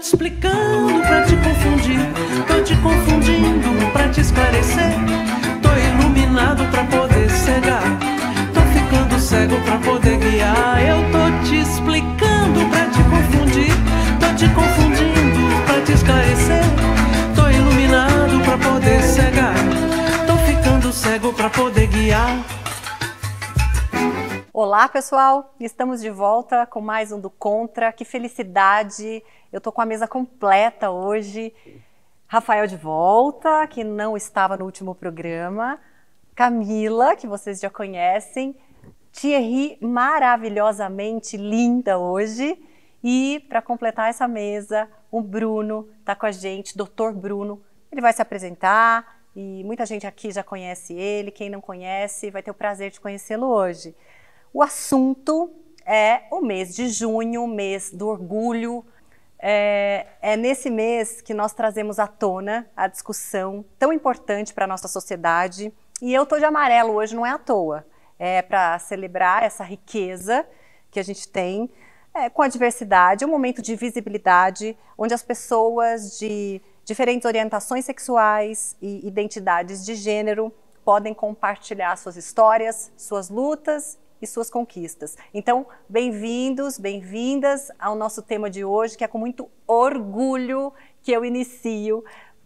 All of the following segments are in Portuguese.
te explicando pra te confundir. Tô te confundindo pra te esclarecer. Tô iluminado pra poder cegar. Tô ficando cego pra poder guiar. Eu tô te explicando pra te confundir. Tô te confundindo pra te esclarecer. Tô iluminado pra poder cegar. Tô ficando cego pra poder guiar. Olá, pessoal! Estamos de volta com mais um do Contra. Que felicidade! Eu tô com a mesa completa hoje. Rafael de volta, que não estava no último programa. Camila, que vocês já conhecem. Thierry, maravilhosamente linda hoje. E para completar essa mesa, o Bruno está com a gente, Doutor Bruno. Ele vai se apresentar e muita gente aqui já conhece ele. Quem não conhece vai ter o prazer de conhecê-lo hoje. O assunto é o mês de junho, mês do orgulho. É, é nesse mês que nós trazemos à tona a discussão tão importante para a nossa sociedade. E eu estou de amarelo hoje, não é à toa. É para celebrar essa riqueza que a gente tem é, com a diversidade, um momento de visibilidade, onde as pessoas de diferentes orientações sexuais e identidades de gênero podem compartilhar suas histórias, suas lutas e suas conquistas. Então, bem-vindos, bem-vindas ao nosso tema de hoje, que é com muito orgulho que eu inicio.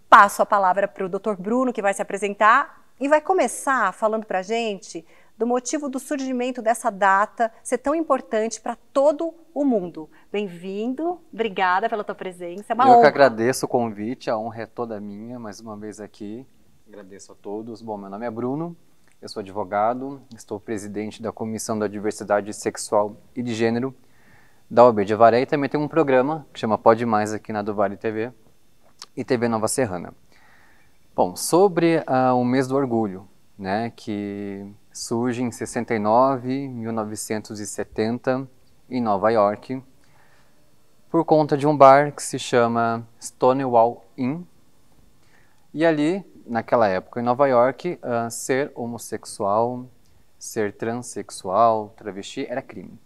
Passo a palavra para o Dr. Bruno, que vai se apresentar e vai começar falando para a gente do motivo do surgimento dessa data ser tão importante para todo o mundo. Bem-vindo, obrigada pela tua presença. É uma Eu honra. que agradeço o convite, a honra é toda minha, mais uma vez aqui. Agradeço a todos. Bom, meu nome é Bruno, eu sou advogado, estou presidente da Comissão da Diversidade Sexual e de Gênero da OAB de Avaré e também tenho um programa que chama Pode Mais aqui na Dubai TV e TV Nova Serrana. Bom, sobre uh, o mês do orgulho, né, que surge em 69, 1970, em Nova York, por conta de um bar que se chama Stonewall Inn. E ali naquela época em Nova York, uh, ser homossexual, ser transexual, travesti era crime.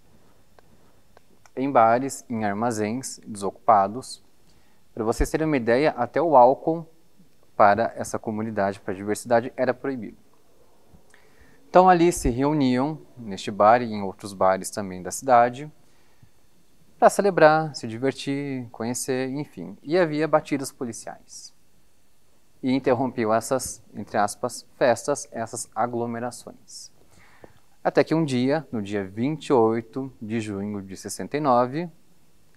Em bares, em armazéns desocupados. Para vocês terem uma ideia, até o álcool para essa comunidade, para a diversidade, era proibido. Então ali se reuniam, neste bar e em outros bares também da cidade, para celebrar, se divertir, conhecer, enfim. E havia batidas policiais e interrompeu essas, entre aspas, festas, essas aglomerações. Até que um dia, no dia 28 de junho de 69,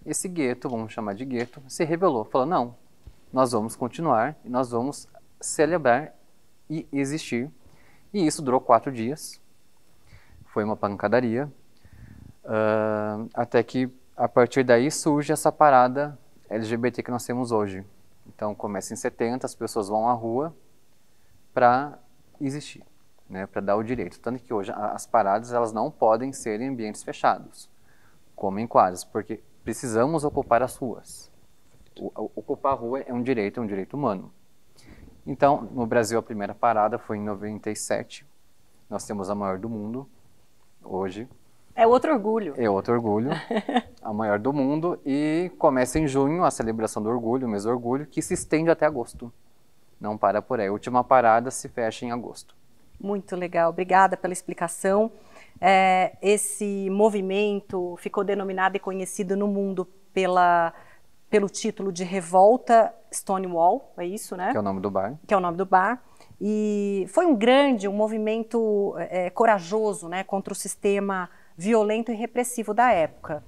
esse gueto, vamos chamar de gueto, se revelou falou: não, nós vamos continuar e nós vamos celebrar e existir. E isso durou quatro dias. Foi uma pancadaria. Uh, até que, a partir daí, surge essa parada LGBT que nós temos hoje. Então começa em 70, as pessoas vão à rua para existir, né, para dar o direito. Tanto que hoje as paradas elas não podem ser em ambientes fechados, como em quadras, porque precisamos ocupar as ruas. O, ocupar a rua é um direito, é um direito humano. Então, no Brasil, a primeira parada foi em 97. Nós temos a maior do mundo hoje, é outro orgulho. É outro orgulho, a maior do mundo. E começa em junho a celebração do orgulho, o mês do orgulho, que se estende até agosto. Não para por aí. A última parada se fecha em agosto. Muito legal, obrigada pela explicação. É, esse movimento ficou denominado e conhecido no mundo pela, pelo título de Revolta Stonewall, é isso, né? Que é o nome do bar. Que é o nome do bar. E foi um grande, um movimento é, corajoso, né, contra o sistema violento e repressivo da época.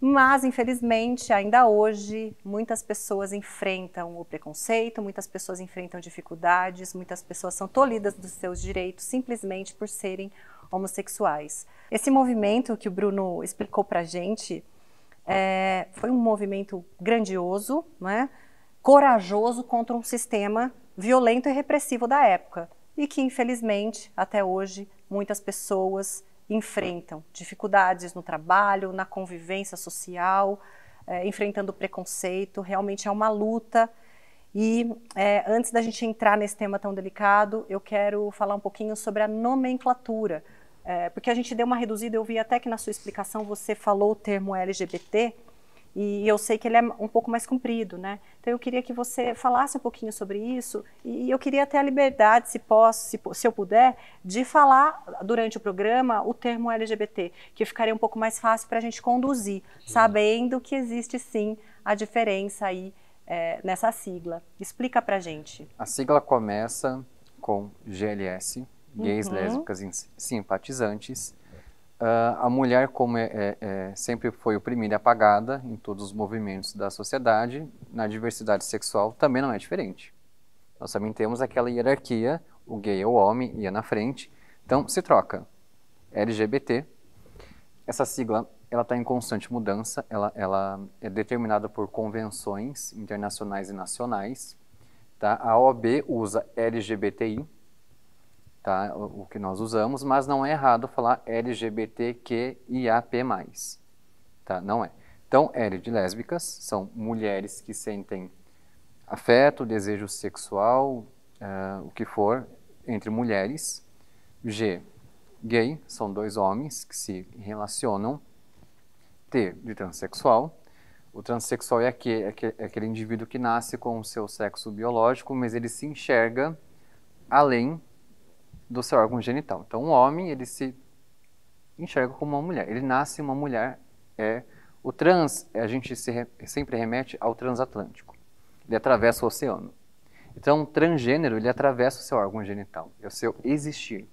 Mas, infelizmente, ainda hoje, muitas pessoas enfrentam o preconceito, muitas pessoas enfrentam dificuldades, muitas pessoas são tolhidas dos seus direitos simplesmente por serem homossexuais. Esse movimento que o Bruno explicou para a gente é, foi um movimento grandioso, né, corajoso contra um sistema violento e repressivo da época e que, infelizmente, até hoje, muitas pessoas enfrentam dificuldades no trabalho, na convivência social, é, enfrentando preconceito. Realmente é uma luta. E é, antes da gente entrar nesse tema tão delicado, eu quero falar um pouquinho sobre a nomenclatura, é, porque a gente deu uma reduzida. Eu vi até que na sua explicação você falou o termo LGBT e eu sei que ele é um pouco mais comprido, né? Então eu queria que você falasse um pouquinho sobre isso e eu queria ter a liberdade, se posso, se, se eu puder, de falar durante o programa o termo LGBT, que ficaria um pouco mais fácil para a gente conduzir, sabendo que existe sim a diferença aí é, nessa sigla. Explica para a gente. A sigla começa com GLS, gays, uhum. lésbicas e simpatizantes, Uh, a mulher, como é, é, é, sempre foi oprimida e apagada em todos os movimentos da sociedade, na diversidade sexual também não é diferente. Nós também temos aquela hierarquia, o gay é o homem, ia é na frente, então se troca. LGBT, essa sigla ela está em constante mudança, ela, ela é determinada por convenções internacionais e nacionais. Tá? A OAB usa LGBTI, tá? O, o que nós usamos, mas não é errado falar LGBTQIAP+. Tá? Não é. Então, L de lésbicas são mulheres que sentem afeto, desejo sexual, uh, o que for, entre mulheres. G, gay, são dois homens que se relacionam. T, de transexual. O transexual é aquele, é, é aquele indivíduo que nasce com o seu sexo biológico, mas ele se enxerga além do seu órgão genital. Então, um homem, ele se enxerga como uma mulher. Ele nasce uma mulher. É, o trans, a gente se re, sempre remete ao transatlântico. Ele atravessa o oceano. Então, o transgênero, ele atravessa o seu órgão genital. É o seu existir.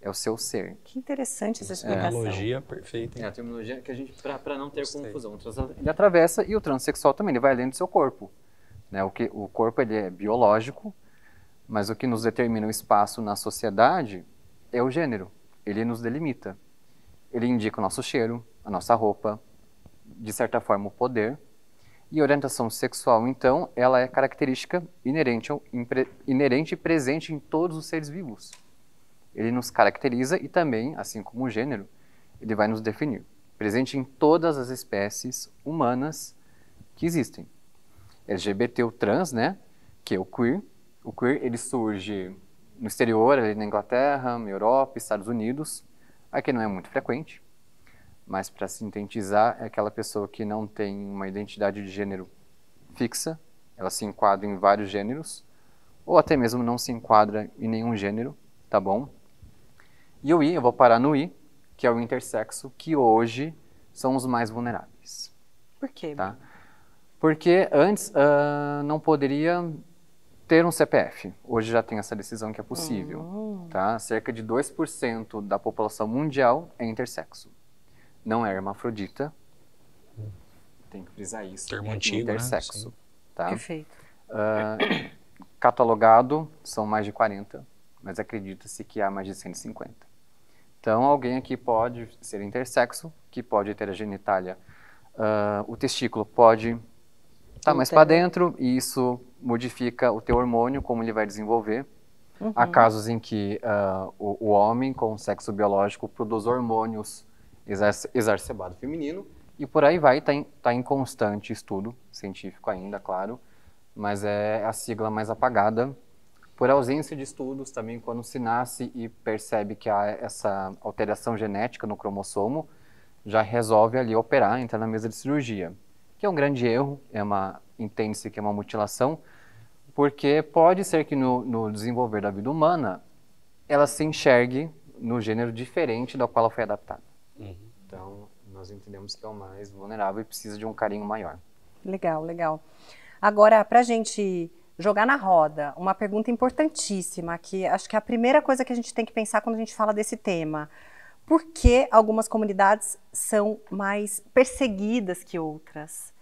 É o seu ser. Que interessante essa é. explicação. É a terminologia perfeita. Hein? É a terminologia que a gente, para não ter confusão. Ele atravessa e o transexual também, ele vai além do seu corpo. Né? O, que, o corpo, ele é biológico, mas o que nos determina o espaço na sociedade é o gênero. Ele nos delimita. Ele indica o nosso cheiro, a nossa roupa, de certa forma o poder. E orientação sexual, então, ela é característica inerente, inerente e presente em todos os seres vivos. Ele nos caracteriza e também, assim como o gênero, ele vai nos definir. Presente em todas as espécies humanas que existem. LGBT, o trans, né? Que é o queer, o queer ele surge no exterior, ali na Inglaterra, na Europa, Estados Unidos. Aqui não é muito frequente, mas para sintetizar, é aquela pessoa que não tem uma identidade de gênero fixa, ela se enquadra em vários gêneros, ou até mesmo não se enquadra em nenhum gênero, tá bom? E o I, eu vou parar no I, que é o intersexo, que hoje são os mais vulneráveis. Por quê? Tá? Porque antes uh, não poderia ter um CPF. Hoje já tem essa decisão que é possível. Uhum. Tá? Cerca de 2% da população mundial é intersexo. Não é hermafrodita. Tem que frisar isso. Termo é antigo, né? intersexo. Né? Tá? Perfeito. Uh, catalogado são mais de 40, mas acredita-se que há mais de 150. Então, alguém aqui pode ser intersexo, que pode ter a genitália, uh, o testículo pode estar tá mais para dentro, e isso modifica o teu hormônio, como ele vai desenvolver. Uhum. Há casos em que uh, o, o, homem com sexo biológico produz hormônios exacer exacerbado feminino e por aí vai, está em, tá em constante estudo científico ainda, claro, mas é a sigla mais apagada por ausência de estudos também quando se nasce e percebe que há essa alteração genética no cromossomo, já resolve ali operar, entrar na mesa de cirurgia, que é um grande erro, é uma entende-se que é uma mutilação, porque pode ser que no, no desenvolver da vida humana ela se enxergue no gênero diferente do qual ela foi adaptada. Uhum. Então, nós entendemos que é o mais vulnerável e precisa de um carinho maior. Legal, legal. Agora, para a gente jogar na roda, uma pergunta importantíssima, que acho que é a primeira coisa que a gente tem que pensar quando a gente fala desse tema. Por que algumas comunidades são mais perseguidas que outras?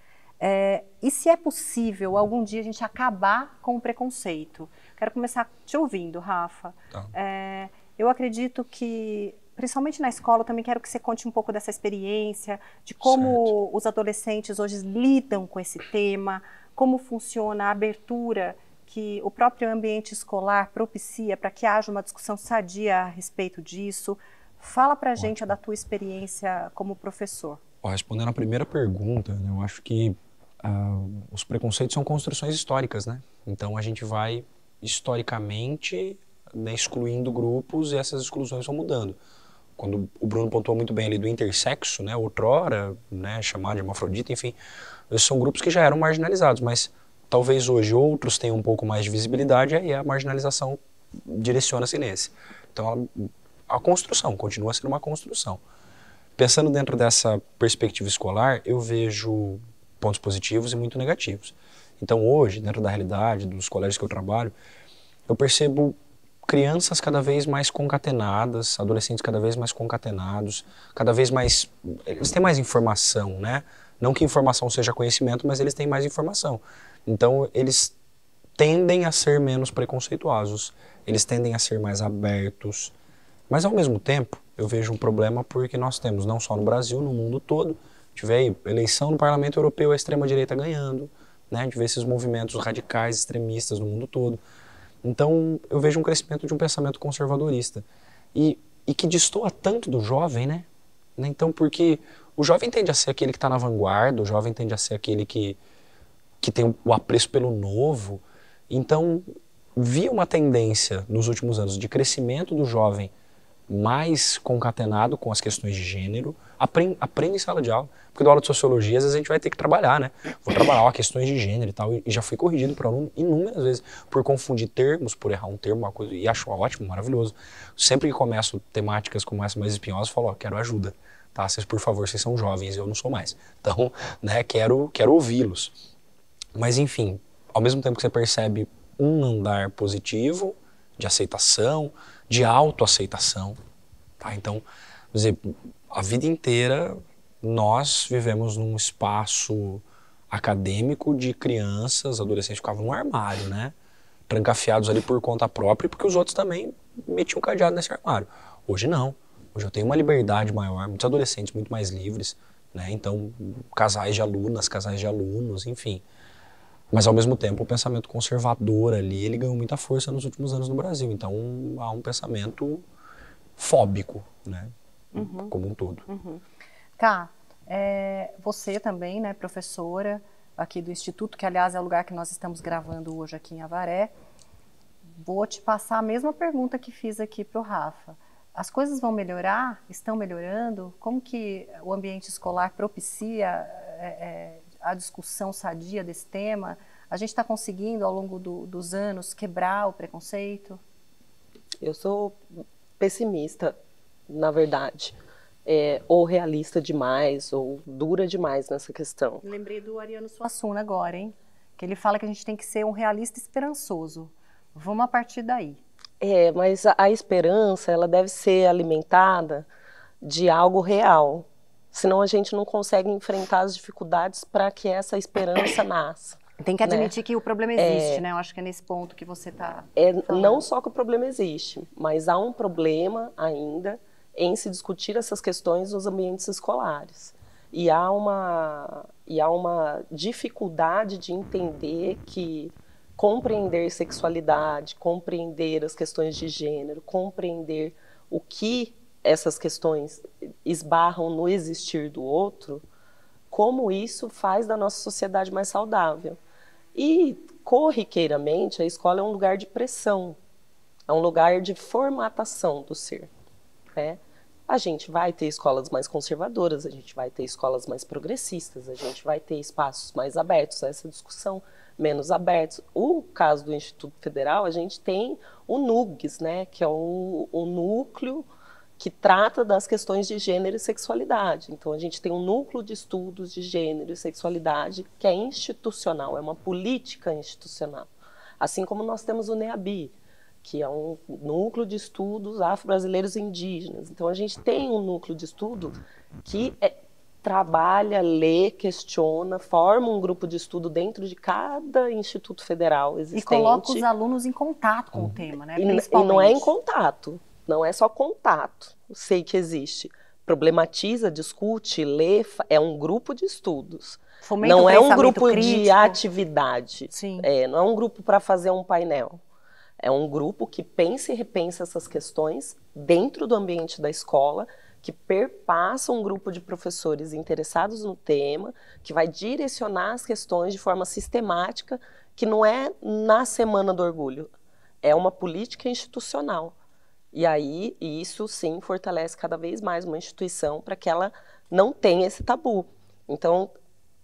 É, e se é possível algum dia a gente acabar com o preconceito? Quero começar te ouvindo, Rafa. Tá. É, eu acredito que, principalmente na escola, eu também quero que você conte um pouco dessa experiência, de como certo. os adolescentes hoje lidam com esse tema, como funciona a abertura que o próprio ambiente escolar propicia para que haja uma discussão sadia a respeito disso. Fala para a gente da tua experiência como professor. respondendo à primeira pergunta, né, eu acho que uh, os preconceitos são construções históricas, né? Então a gente vai historicamente né, excluindo grupos e essas exclusões vão mudando. Quando o Bruno pontuou muito bem ali do intersexo, né, outrora, né, chamado de hermafrodita, enfim, são grupos que já eram marginalizados, mas talvez hoje outros tenham um pouco mais de visibilidade, aí a marginalização direciona-se nesse. Então a, a construção continua sendo uma construção. Pensando dentro dessa perspectiva escolar, eu vejo pontos positivos e muito negativos. Então hoje, dentro da realidade dos colégios que eu trabalho, eu percebo crianças cada vez mais concatenadas, adolescentes cada vez mais concatenados, cada vez mais eles têm mais informação, né? Não que informação seja conhecimento, mas eles têm mais informação. Então eles tendem a ser menos preconceituosos, eles tendem a ser mais abertos. Mas ao mesmo tempo, eu vejo um problema porque nós temos não só no Brasil, no mundo todo, gente vê eleição no Parlamento Europeu, a extrema-direita ganhando, né? a gente vê esses movimentos radicais, extremistas no mundo todo. Então, eu vejo um crescimento de um pensamento conservadorista. E, e que destoa tanto do jovem, né? né? Então, porque o jovem tende a ser aquele que está na vanguarda, o jovem tende a ser aquele que, que tem o apreço pelo novo. Então, vi uma tendência nos últimos anos de crescimento do jovem mais concatenado com as questões de gênero, aprenda, em sala de aula. Porque na aula de sociologia, às vezes a gente vai ter que trabalhar, né? Vou trabalhar ó, questões de gênero e tal. E já fui corrigido por aluno inúmeras vezes por confundir termos, por errar um termo, uma coisa. E acho ótimo, maravilhoso. Sempre que começo temáticas como essa mais espinhosas, falo, ó, quero ajuda. Tá? Vocês, por favor, vocês são jovens, eu não sou mais. Então, né, quero, quero ouvi-los. Mas, enfim, ao mesmo tempo que você percebe um andar positivo, de aceitação, de autoaceitação. Tá? Então, dizer, a vida inteira nós vivemos num espaço acadêmico de crianças, adolescentes ficavam num armário, né? Trancafiados ali por conta própria, porque os outros também metiam um cadeado nesse armário. Hoje não. Hoje eu tenho uma liberdade maior, muitos adolescentes muito mais livres, né? Então, casais de alunas, casais de alunos, enfim. Mas, ao mesmo tempo, o pensamento conservador ali, ele ganhou muita força nos últimos anos no Brasil. Então, há um pensamento fóbico, né? Uhum. Como um todo. Uhum. Tá. É, você também, né, professora aqui do Instituto, que, aliás, é o lugar que nós estamos gravando hoje aqui em Avaré. Vou te passar a mesma pergunta que fiz aqui para o Rafa. As coisas vão melhorar? Estão melhorando? Como que o ambiente escolar propicia... é, é a discussão sadia desse tema? A gente está conseguindo, ao longo do, dos anos, quebrar o preconceito? Eu sou pessimista, na verdade. É, ou realista demais, ou dura demais nessa questão. Lembrei do Ariano Suassuna agora, hein? Que ele fala que a gente tem que ser um realista esperançoso. Vamos a partir daí. É, mas a, a esperança, ela deve ser alimentada de algo real, Senão a gente não consegue enfrentar as dificuldades para que essa esperança nasça. Tem que né? admitir né? que o problema é. existe, é, né? Eu acho que é nesse ponto que você está. É, não só que o problema existe, mas há um problema ainda em se discutir essas questões nos ambientes escolares. E há uma, e há uma dificuldade de entender que compreender sexualidade, compreender as questões de gênero, compreender o que essas questões esbarram no existir do outro, como isso faz da nossa sociedade mais saudável. E, corriqueiramente, a escola é um lugar de pressão, é um lugar de formatação do ser. Né? A gente vai ter escolas mais conservadoras, a gente vai ter escolas mais progressistas, a gente vai ter espaços mais abertos a essa discussão, menos abertos. O caso do Instituto Federal, a gente tem o NUGS, né, que é o, o núcleo que trata das questões de gênero e sexualidade. Então, a gente tem um núcleo de estudos de gênero e sexualidade que é institucional, é uma política institucional. Assim como nós temos o NEABI, que é um núcleo de estudos afro-brasileiros e indígenas. Então, a gente tem um núcleo de estudo que é, trabalha, lê, questiona, forma um grupo de estudo dentro de cada instituto federal existente. E coloca os alunos em contato com o tema, né? E, e não é em contato não é só contato, sei que existe. Problematiza, discute, lê, é um grupo de estudos. Fomenta não é um grupo crítico. de atividade. Sim. É, não é um grupo para fazer um painel. É um grupo que pensa e repensa essas questões dentro do ambiente da escola, que perpassa um grupo de professores interessados no tema, que vai direcionar as questões de forma sistemática, que não é na Semana do Orgulho, é uma política institucional. E aí, isso sim fortalece cada vez mais uma instituição para que ela não tenha esse tabu. Então,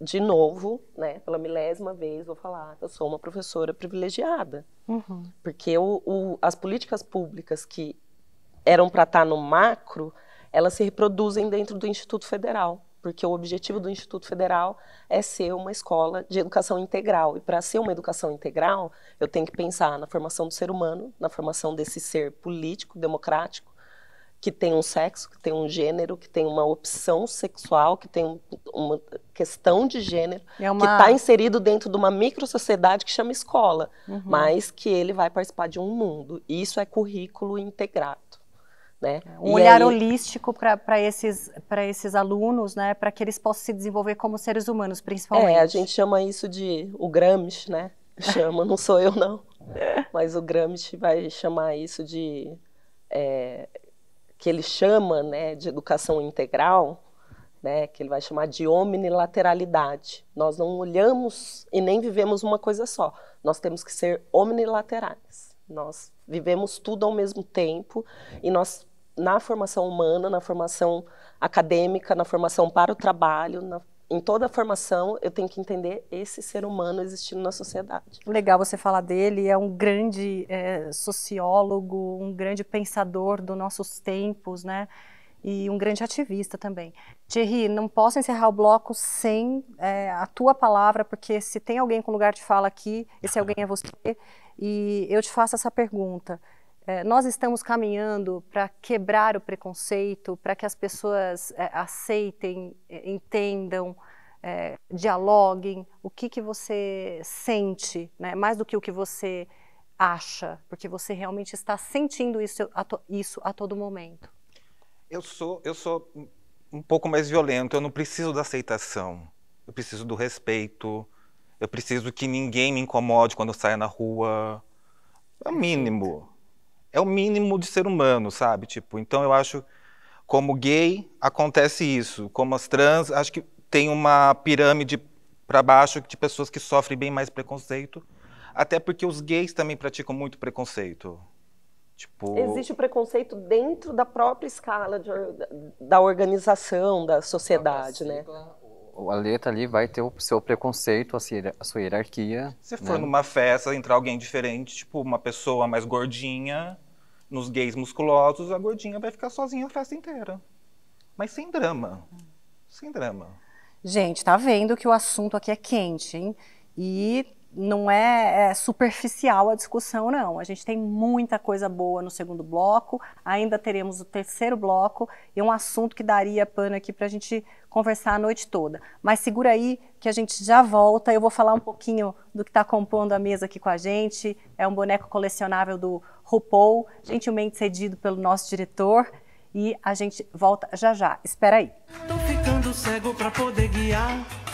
de novo, né, pela milésima vez, vou falar eu sou uma professora privilegiada. Uhum. Porque o, o, as políticas públicas que eram para estar tá no macro, elas se reproduzem dentro do Instituto Federal porque o objetivo do Instituto Federal é ser uma escola de educação integral. E para ser uma educação integral, eu tenho que pensar na formação do ser humano, na formação desse ser político, democrático, que tem um sexo, que tem um gênero, que tem uma opção sexual, que tem uma questão de gênero, é uma... que está inserido dentro de uma microsociedade que chama escola, uhum. mas que ele vai participar de um mundo. Isso é currículo integrado. Né? Um e olhar aí... holístico para esses, esses alunos, né? para que eles possam se desenvolver como seres humanos, principalmente. É, a gente chama isso de o Gramsci, né? Chama, não sou eu não, mas o Gramsci vai chamar isso de... É, que ele chama né, de educação integral, né, que ele vai chamar de omnilateralidade. Nós não olhamos e nem vivemos uma coisa só. Nós temos que ser omnilaterais. Nós vivemos tudo ao mesmo tempo e nós, na formação humana, na formação acadêmica, na formação para o trabalho, na, em toda a formação, eu tenho que entender esse ser humano existindo na sociedade. Legal você falar dele, é um grande é, sociólogo, um grande pensador dos nossos tempos, né? e um grande ativista também. Thierry, não posso encerrar o bloco sem é, a tua palavra, porque se tem alguém com lugar de fala aqui, esse alguém é você, e eu te faço essa pergunta. É, nós estamos caminhando para quebrar o preconceito, para que as pessoas é, aceitem, é, entendam, é, dialoguem. O que, que você sente, né? mais do que o que você acha, porque você realmente está sentindo isso a, isso a todo momento. Eu sou, eu sou um pouco mais violento, eu não preciso da aceitação. Eu preciso do respeito. Eu preciso que ninguém me incomode quando eu saia na rua. É o mínimo. É o mínimo de ser humano, sabe? Tipo, então eu acho como gay acontece isso, como as trans, acho que tem uma pirâmide para baixo de pessoas que sofrem bem mais preconceito, até porque os gays também praticam muito preconceito. Tipo... Existe o preconceito dentro da própria escala de, da organização, da sociedade, né? a letra ali vai ter o seu preconceito, a sua hierarquia. Se né? for né? numa festa, entrar alguém diferente, tipo uma pessoa mais gordinha, nos gays musculosos, a gordinha vai ficar sozinha a festa inteira. Mas sem drama. Sem drama. Gente, tá vendo que o assunto aqui é quente, hein? E não é, é, superficial a discussão, não. A gente tem muita coisa boa no segundo bloco, ainda teremos o terceiro bloco e é um assunto que daria pano aqui para a gente conversar a noite toda. Mas segura aí que a gente já volta. Eu vou falar um pouquinho do que está compondo a mesa aqui com a gente. É um boneco colecionável do RuPaul, gentilmente cedido pelo nosso diretor. E a gente volta já já. Espera aí. Tô ficando cego pra poder guiar.